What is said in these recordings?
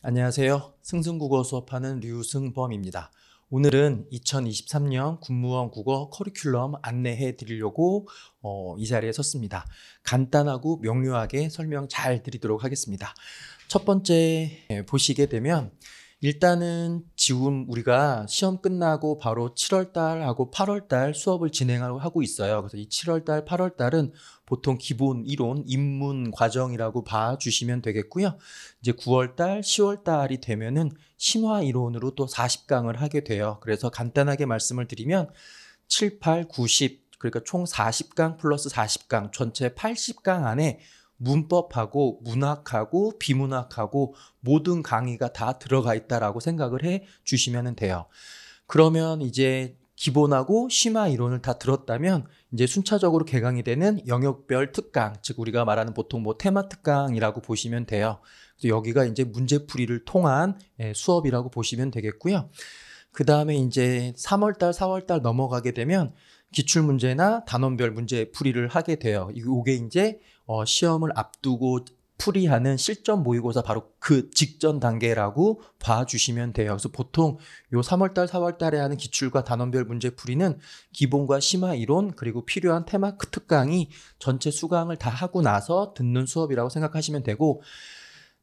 안녕하세요. 승승국어 수업하는 류승범입니다. 오늘은 2023년 군무원 국어 커리큘럼 안내해 드리려고 어, 이 자리에 섰습니다. 간단하고 명료하게 설명 잘 드리도록 하겠습니다. 첫 번째 예, 보시게 되면 일단은 지금 우리가 시험 끝나고 바로 7월달하고 8월달 수업을 진행하고 있어요. 그래서 이 7월달, 8월달은 보통 기본 이론 입문 과정이라고 봐주시면 되겠고요. 이제 9월달, 10월달이 되면은 신화 이론으로 또 40강을 하게 돼요. 그래서 간단하게 말씀을 드리면 7, 8, 90 그러니까 총 40강 플러스 40강 전체 80강 안에 문법하고 문학하고 비문학하고 모든 강의가 다 들어가 있다라고 생각을 해 주시면 돼요. 그러면 이제 기본하고 심화 이론을 다 들었다면 이제 순차적으로 개강이 되는 영역별 특강, 즉 우리가 말하는 보통 뭐 테마 특강이라고 보시면 돼요. 그래서 여기가 이제 문제풀이를 통한 예, 수업이라고 보시면 되겠고요. 그 다음에 이제 3월달, 4월달 넘어가게 되면 기출문제나 단원별 문제 풀이를 하게 돼요. 이게 이제 어, 시험을 앞두고 풀이하는 실전 모의고사 바로 그 직전 단계라고 봐주시면 돼요. 그래서 보통 요 3월달, 4월달에 하는 기출과 단원별 문제 풀이는 기본과 심화 이론 그리고 필요한 테마 특강이 전체 수강을 다 하고 나서 듣는 수업이라고 생각하시면 되고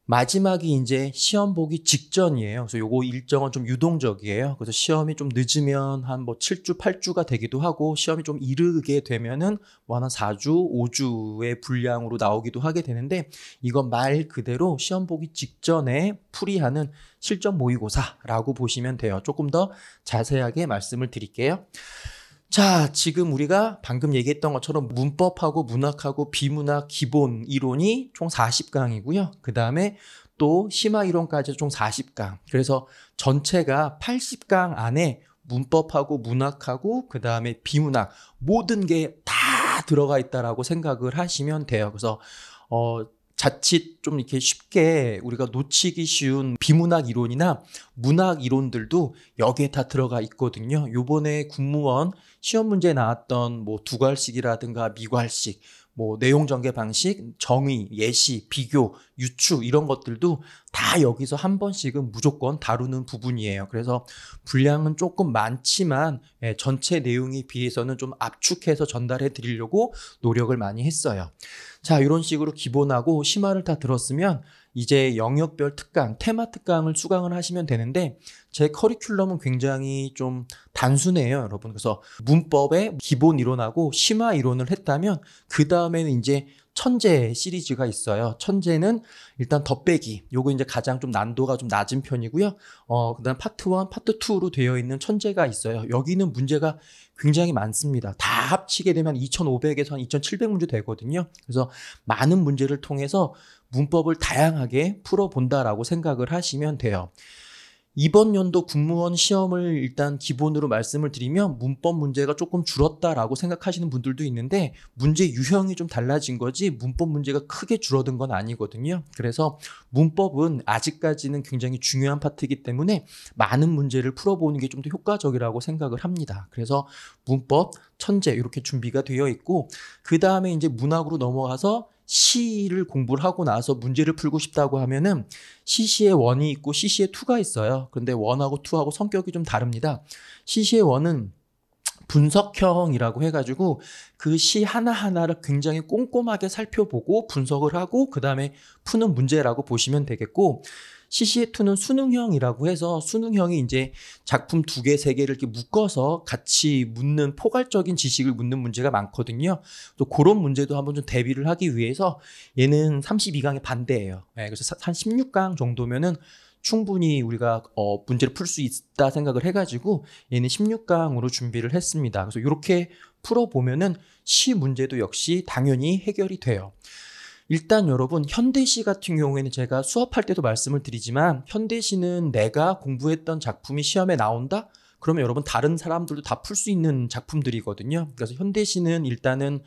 마지막이 이제 시험 보기 직전이에요. 그래서 요거 일정은 좀 유동적이에요. 그래서 시험이 좀 늦으면 한 뭐 7주, 8주가 되기도 하고 시험이 좀 이르게 되면은 뭐한 4주, 5주의 분량으로 나오기도 하게 되는데 이건 말 그대로 시험 보기 직전에 풀이하는 실전 모의고사라고 보시면 돼요. 조금 더 자세하게 말씀을 드릴게요. 자, 지금 우리가 방금 얘기했던 것처럼 문법하고 문학하고 비문학 기본 이론이 총 40강이고요. 그 다음에 또 심화 이론까지 총 40강. 그래서 전체가 80강 안에 문법하고 문학하고 그 다음에 비문학 모든 게 다 들어가 있다라고 생각을 하시면 돼요. 그래서 어, 자칫 좀 이렇게 쉽게 우리가 놓치기 쉬운 비문학 이론이나 문학 이론들도 여기에 다 들어가 있거든요. 요번에 국무원 시험 문제에 나왔던 뭐 두괄식이라든가 미괄식, 뭐 내용 전개 방식, 정의, 예시, 비교, 유추 이런 것들도 다 여기서 한 번씩은 무조건 다루는 부분이에요. 그래서 분량은 조금 많지만 예, 전체 내용에 비해서는 좀 압축해서 전달해 드리려고 노력을 많이 했어요. 자, 이런 식으로 기본하고 심화를 다 들었으면 이제 영역별 특강, 테마 특강을 수강을 하시면 되는데 제 커리큘럼은 굉장히 좀 단순해요, 여러분. 그래서 문법의 기본 이론하고 심화 이론을 했다면 그 다음에는 이제 천재 시리즈가 있어요. 천재는 일단 덧빼기. 요거 이제 가장 좀 난도가 좀 낮은 편이고요. 어, 그다음 파트 1, 파트 2로 되어 있는 천재가 있어요. 여기는 문제가 굉장히 많습니다. 다 합치게 되면 2,500에서 한 2,700문제 되거든요. 그래서 많은 문제를 통해서 문법을 다양하게 풀어본다라고 생각을 하시면 돼요. 이번 연도 국무원 시험을 일단 기본으로 말씀을 드리면 문법 문제가 조금 줄었다라고 생각하시는 분들도 있는데 문제 유형이 좀 달라진 거지 문법 문제가 크게 줄어든 건 아니거든요. 그래서 문법은 아직까지는 굉장히 중요한 파트이기 때문에 많은 문제를 풀어보는 게 좀 더 효과적이라고 생각을 합니다. 그래서 문법, 천재 이렇게 준비가 되어 있고 그 다음에 이제 문학으로 넘어가서 시를 공부를 하고 나서 문제를 풀고 싶다고 하면은 시시의 원이 있고 시시의 투가 있어요. 근데 원하고 투하고 성격이 좀 다릅니다. 시시의 원은 분석형이라고 해가지고 그 시 하나하나를 굉장히 꼼꼼하게 살펴보고 분석을 하고 그 다음에 푸는 문제라고 보시면 되겠고 CCF2는 수능형이라고 해서 수능형이 이제 작품 두 개, 세 개를 이렇게 묶어서 같이 묻는 포괄적인 지식을 묻는 문제가 많거든요. 또 그런 문제도 한번 좀 대비를 하기 위해서 얘는 32강의 반대예요. 네, 그래서 한 16강 정도면은 충분히 우리가 어, 문제를 풀 수 있다 생각을 해가지고 얘는 16강으로 준비를 했습니다. 그래서 이렇게 풀어보면은 시 문제도 역시 당연히 해결이 돼요. 일단 여러분 현대시 같은 경우에는 제가 수업할 때도 말씀을 드리지만 현대시는 내가 공부했던 작품이 시험에 나온다? 그러면 여러분 다른 사람들도 다 풀 수 있는 작품들이거든요. 그래서 현대시는 일단은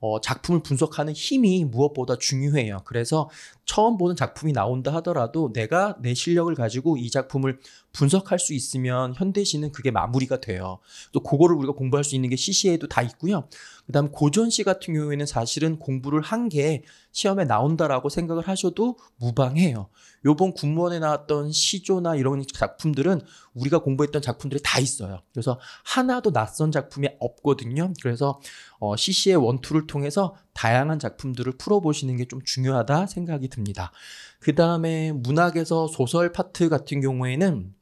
어, 작품을 분석하는 힘이 무엇보다 중요해요. 그래서 처음 보는 작품이 나온다 하더라도 내가 내 실력을 가지고 이 작품을 분석할 수 있으면 현대시는 그게 마무리가 돼요. 또 그거를 우리가 공부할 수 있는 게 시시에도 다 있고요. 그다음 고전시 같은 경우에는 사실은 공부를 한 게 시험에 나온다라고 생각을 하셔도 무방해요. 요번 군무원에 나왔던 시조나 이런 작품들은 우리가 공부했던 작품들이 다 있어요. 그래서 하나도 낯선 작품이 없거든요. 그래서 어, CC의 원투를 통해서 다양한 작품들을 풀어보시는 게 좀 중요하다 생각이 듭니다. 그 다음에 문학에서 소설 파트 같은 경우에는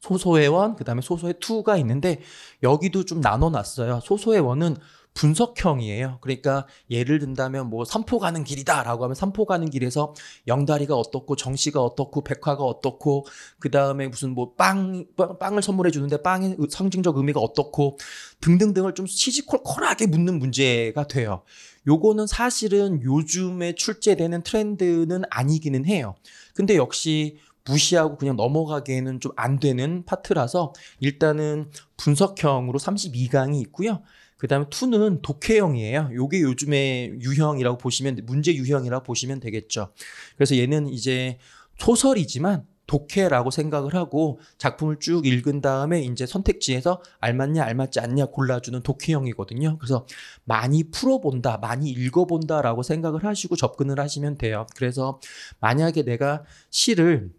소소의원그 다음에 소소의2가 있는데 여기도 좀 나눠놨어요. 소소의원은 분석형이에요. 그러니까 예를 든다면 뭐 삼포 가는 길이다라고 하면 삼포 가는 길에서 영다리가 어떻고 정씨가 어떻고 백화가 어떻고 그 다음에 무슨 뭐 빵 빵을 선물해 주는데 빵의 상징적 의미가 어떻고 등등등을 좀 시시콜콜하게 묻는 문제가 돼요. 요거는 사실은 요즘에 출제되는 트렌드는 아니기는 해요. 근데 역시 무시하고 그냥 넘어가기에는 좀 안 되는 파트라서 일단은 분석형으로 32강이 있고요. 그 다음에 2는 독해형이에요. 요게 요즘에 유형이라고 보시면, 문제 유형이라고 보시면 되겠죠. 그래서 얘는 이제 소설이지만 독해라고 생각을 하고 작품을 쭉 읽은 다음에 이제 선택지에서 알맞냐 알맞지 않냐 골라주는 독해형이거든요. 그래서 많이 풀어본다, 많이 읽어본다라고 생각을 하시고 접근을 하시면 돼요. 그래서 만약에 내가 시를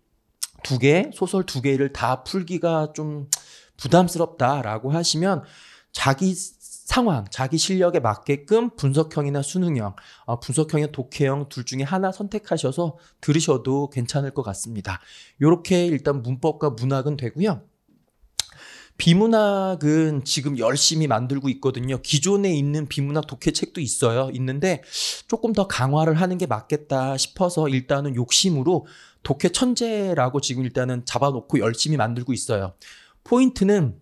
두 개, 소설 두 개를 다 풀기가 좀 부담스럽다라고 하시면 자기 상황, 자기 실력에 맞게끔 분석형이나 수능형, 어, 분석형의 독해형 둘 중에 하나 선택하셔서 들으셔도 괜찮을 것 같습니다. 이렇게 일단 문법과 문학은 되고요. 비문학은 지금 열심히 만들고 있거든요. 기존에 있는 비문학 독해책도 있어요. 있는데 조금 더 강화를 하는 게 맞겠다 싶어서 일단은 욕심으로 독해 천재라고 지금 일단은 잡아놓고 열심히 만들고 있어요. 포인트는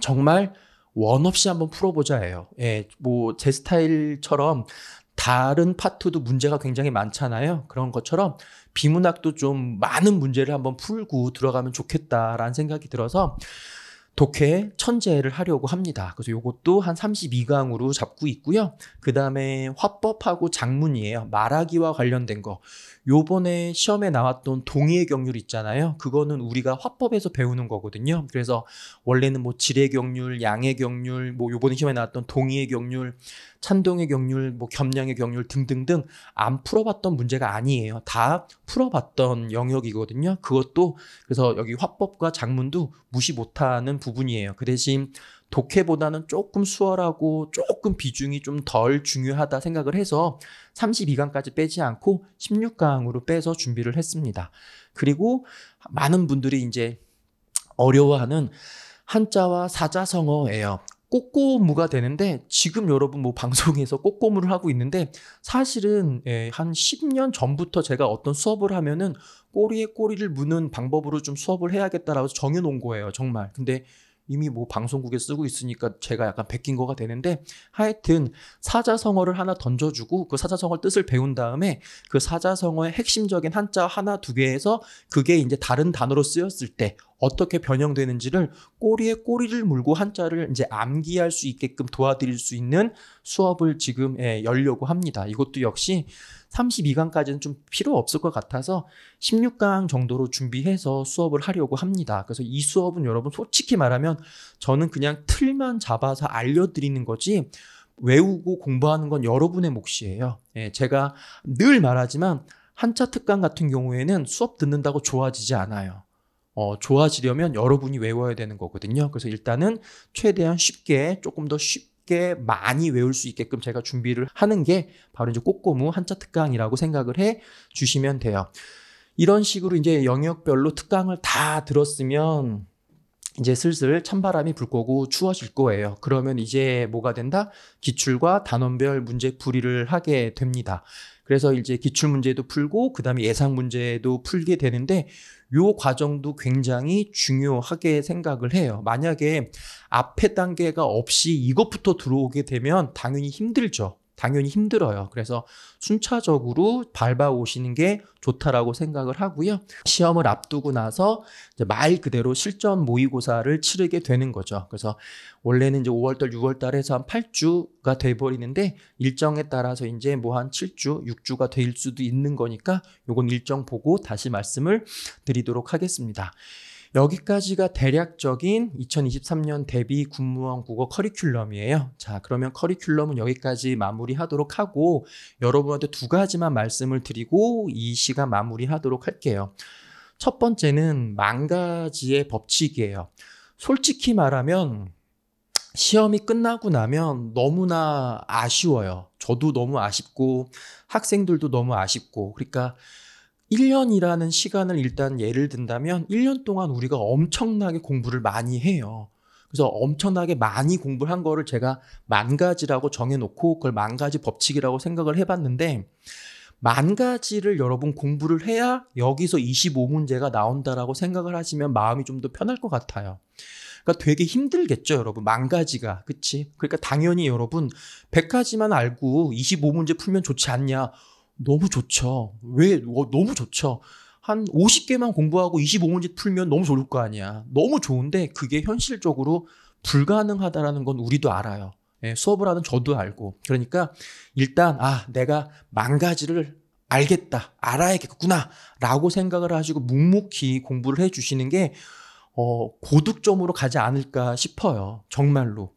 정말 원 없이 한번 풀어보자예요. 예, 뭐 제 스타일처럼 다른 파트도 문제가 굉장히 많잖아요. 그런 것처럼 비문학도 좀 많은 문제를 한번 풀고 들어가면 좋겠다라는 생각이 들어서 독해 천재를 하려고 합니다. 그래서 이것도 한 32강으로 잡고 있고요. 그 다음에 화법하고 작문이에요. 말하기와 관련된 거. 요번에 시험에 나왔던 동의의 경률 있잖아요. 그거는 우리가 화법에서 배우는 거거든요. 그래서 원래는 뭐 질의 경률, 양의 경률, 뭐 요번에 시험에 나왔던 동의의 경률, 찬동의 경률, 뭐 겸양의 경률 등등등 안 풀어봤던 문제가 아니에요. 다 풀어봤던 영역이거든요. 그것도 그래서 여기 화법과 작문도 무시 못하는 부분이에요. 그 대신 독해보다는 조금 수월하고 조금 비중이 좀 덜 중요하다 생각을 해서 32강까지 빼지 않고 16강으로 빼서 준비를 했습니다. 그리고 많은 분들이 이제 어려워하는 한자와 사자성어예요. 꼬꼬무가 되는데 지금 여러분 뭐 방송에서 꼬꼬무를 하고 있는데 사실은 예, 한 10년 전부터 제가 어떤 수업을 하면은 꼬리에 꼬리를 무는 방법으로 좀 수업을 해야겠다라고 정해 놓은 거예요. 정말. 근데 이미 뭐 방송국에 쓰고 있으니까 제가 약간 베낀 거가 되는데 하여튼 사자성어를 하나 던져주고 그 사자성어 뜻을 배운 다음에 그 사자성어의 핵심적인 한자 하나 두 개에서 그게 이제 다른 단어로 쓰였을 때 어떻게 변형되는지를 꼬리에 꼬리를 물고 한자를 이제 암기할 수 있게끔 도와드릴 수 있는 수업을 지금 예, 열려고 합니다. 이것도 역시 32강까지는 좀 필요 없을 것 같아서 16강 정도로 준비해서 수업을 하려고 합니다. 그래서 이 수업은 여러분 솔직히 말하면 저는 그냥 틀만 잡아서 알려드리는 거지 외우고 공부하는 건 여러분의 몫이에요. 예, 제가 늘 말하지만 한자 특강 같은 경우에는 수업 듣는다고 좋아지지 않아요. 어, 좋아지려면 여러분이 외워야 되는 거거든요. 그래서 일단은 최대한 쉽게 조금 더 쉽게 많이 외울 수 있게끔 제가 준비를 하는 게 바로 이제 꼬꼬무 한자 특강이라고 생각을 해 주시면 돼요. 이런 식으로 이제 영역별로 특강을 다 들었으면 이제 슬슬 찬바람이 불 거고 추워질 거예요. 그러면 이제 뭐가 된다? 기출과 단원별 문제 풀이를 하게 됩니다. 그래서 이제 기출 문제도 풀고 그다음에 예상 문제도 풀게 되는데 요 과정도 굉장히 중요하게 생각을 해요. 만약에 앞에 단계가 없이 이것부터 들어오게 되면 당연히 힘들죠. 당연히 힘들어요. 그래서 순차적으로 밟아 오시는 게 좋다라고 생각을 하고요. 시험을 앞두고 나서 말 그대로 실전 모의고사를 치르게 되는 거죠. 그래서 원래는 이제 5월달, 6월달 에서한 8주가 돼버리는데 일정에 따라서 이제 뭐 한 7주, 6주가 될 수도 있는 거니까 요건 일정 보고 다시 말씀을 드리도록 하겠습니다. 여기까지가 대략적인 2023년 대비 군무원 국어 커리큘럼이에요. 자, 그러면 커리큘럼은 여기까지 마무리하도록 하고 여러분한테 두 가지만 말씀을 드리고 이 시간 마무리하도록 할게요. 첫 번째는 망가지의 법칙이에요. 솔직히 말하면 시험이 끝나고 나면 너무나 아쉬워요. 저도 너무 아쉽고 학생들도 너무 아쉽고 그러니까 1년이라는 시간을 일단 예를 든다면 1년 동안 우리가 엄청나게 공부를 많이 해요. 그래서 엄청나게 많이 공부를 한 거를 제가 만 가지라고 정해놓고 그걸 만 가지 법칙이라고 생각을 해봤는데 만 가지를 여러분 공부를 해야 여기서 25문제가 나온다라고 생각을 하시면 마음이 좀 더 편할 것 같아요. 그러니까 되게 힘들겠죠, 여러분. 만 가지가. 그치? 그러니까 당연히 여러분 100가지만 알고 25문제 풀면 좋지 않냐. 너무 좋죠. 왜 어, 너무 좋죠. 한 50개만 공부하고 25문제 풀면 너무 좋을 거 아니야. 너무 좋은데 그게 현실적으로 불가능하다라는 건 우리도 알아요. 예, 수업을 하는 저도 알고. 그러니까 일단 아 내가 망가지를 알겠다, 알아야겠구나라고 생각을 하시고 묵묵히 공부를 해주시는 게 어, 고득점으로 가지 않을까 싶어요. 정말로.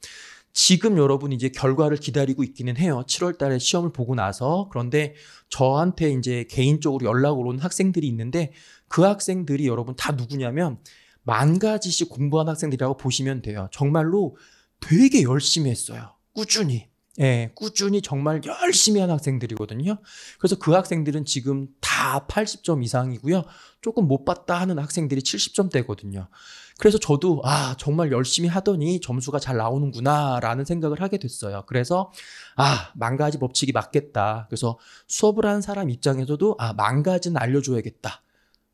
지금 여러분 이제 결과를 기다리고 있기는 해요. 7월 달에 시험을 보고 나서. 그런데 저한테 이제 개인적으로 연락을 온 학생들이 있는데 그 학생들이 여러분 다 누구냐면 만 가지씩 공부한 학생들이라고 보시면 돼요. 정말로 되게 열심히 했어요. 꾸준히. 예, 꾸준히 정말 열심히 한 학생들이거든요. 그래서 그 학생들은 지금 다 80점 이상이고요. 조금 못 봤다 하는 학생들이 70점대거든요. 그래서 저도 아, 정말 열심히 하더니 점수가 잘 나오는구나라는 생각을 하게 됐어요. 그래서 아, 망가지 법칙이 맞겠다. 그래서 수업을 하는 사람 입장에서도 아, 망가지는 알려줘야겠다.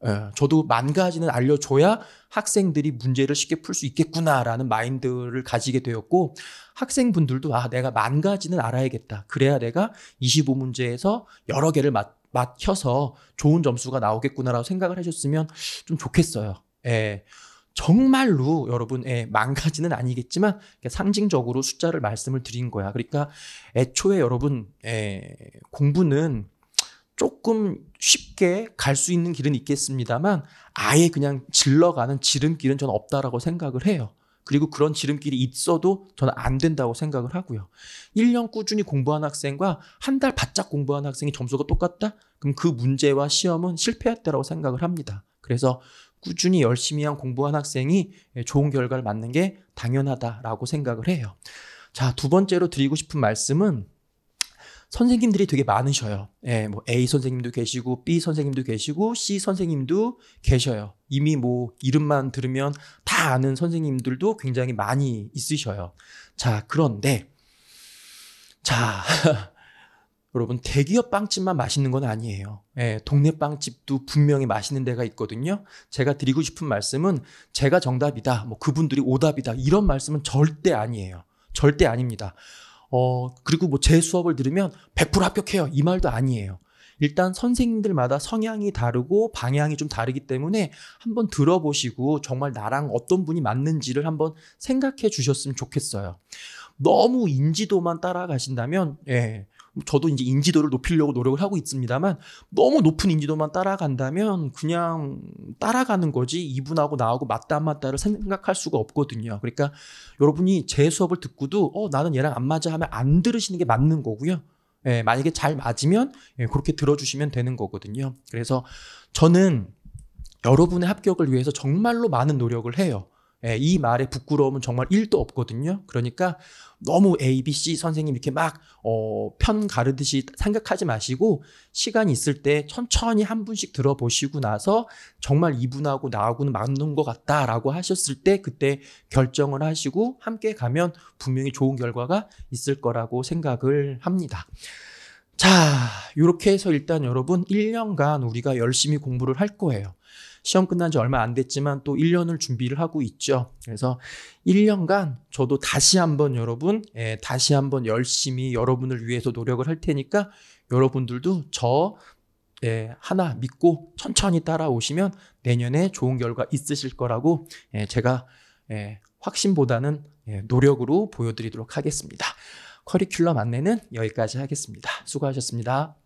예, 저도 만 가지는 알려줘야 학생들이 문제를 쉽게 풀 수 있겠구나라는 마인드를 가지게 되었고 학생분들도 아 내가 만 가지는 알아야겠다 그래야 내가 25문제에서 여러 개를 맞, 맞혀서 좋은 점수가 나오겠구나라고 생각을 하셨으면 좀 좋겠어요 예. 정말로 여러분 예, 망가지는 아니겠지만 상징적으로 숫자를 말씀을 드린 거야. 그러니까 애초에 여러분 예, 공부는 조금 쉽게 갈 수 있는 길은 있겠습니다만 아예 그냥 질러가는 지름길은 저 없다라고 생각을 해요. 그리고 그런 지름길이 있어도 저는 안 된다고 생각을 하고요. 1년 꾸준히 공부한 학생과 한 달 바짝 공부한 학생이 점수가 똑같다? 그럼 그 문제와 시험은 실패했다라고 생각을 합니다. 그래서 꾸준히 열심히 한 공부한 학생이 좋은 결과를 맞는 게 당연하다라고 생각을 해요. 자, 두 번째로 드리고 싶은 말씀은 선생님들이 되게 많으셔요. 예, 뭐 A 선생님도 계시고 B 선생님도 계시고 C 선생님도 계셔요. 이미 뭐 이름만 들으면 다 아는 선생님들도 굉장히 많이 있으셔요. 자, 그런데 자, 여러분 대기업 빵집만 맛있는 건 아니에요. 예, 동네 빵집도 분명히 맛있는 데가 있거든요. 제가 드리고 싶은 말씀은 제가 정답이다, 뭐 그분들이 오답이다 이런 말씀은 절대 아니에요. 절대 아닙니다. 어, 그리고 뭐 제 수업을 들으면 100% 합격해요. 이 말도 아니에요. 일단 선생님들마다 성향이 다르고 방향이 좀 다르기 때문에 한번 들어보시고 정말 나랑 어떤 분이 맞는지를 한번 생각해 주셨으면 좋겠어요. 너무 인지도만 따라가신다면, 예, 저도 이제 인지도를 높이려고 노력을 하고 있습니다만 너무 높은 인지도만 따라간다면 그냥 따라가는 거지 이분하고 나하고 맞다 안 맞다를 생각할 수가 없거든요. 그러니까 여러분이 제 수업을 듣고도 어 나는 얘랑 안 맞아 하면 안 들으시는 게 맞는 거고요. 예, 만약에 잘 맞으면 예, 그렇게 들어주시면 되는 거거든요. 그래서 저는 여러분의 합격을 위해서 정말로 많은 노력을 해요. 예, 이 말에 부끄러움은 정말 1도 없거든요. 그러니까 너무 A, B, C 선생님 이렇게 막, 어, 편 가르듯이 생각하지 마시고, 시간 있을 때 천천히 한 분씩 들어보시고 나서, 정말 이분하고 나하고는 맞는 것 같다라고 하셨을 때, 그때 결정을 하시고, 함께 가면 분명히 좋은 결과가 있을 거라고 생각을 합니다. 자, 이렇게 해서 일단 여러분 1년간 우리가 열심히 공부를 할 거예요. 시험 끝난 지 얼마 안 됐지만 또 1년을 준비를 하고 있죠. 그래서 1년간 저도 다시 한번 여러분, 예, 다시 한번 열심히 여러분을 위해서 노력을 할 테니까 여러분들도 저 예, 하나 믿고 천천히 따라오시면 내년에 좋은 결과 있으실 거라고 예, 제가 예, 확신보다는 예, 노력으로 보여드리도록 하겠습니다. 커리큘럼 안내는 여기까지 하겠습니다. 수고하셨습니다.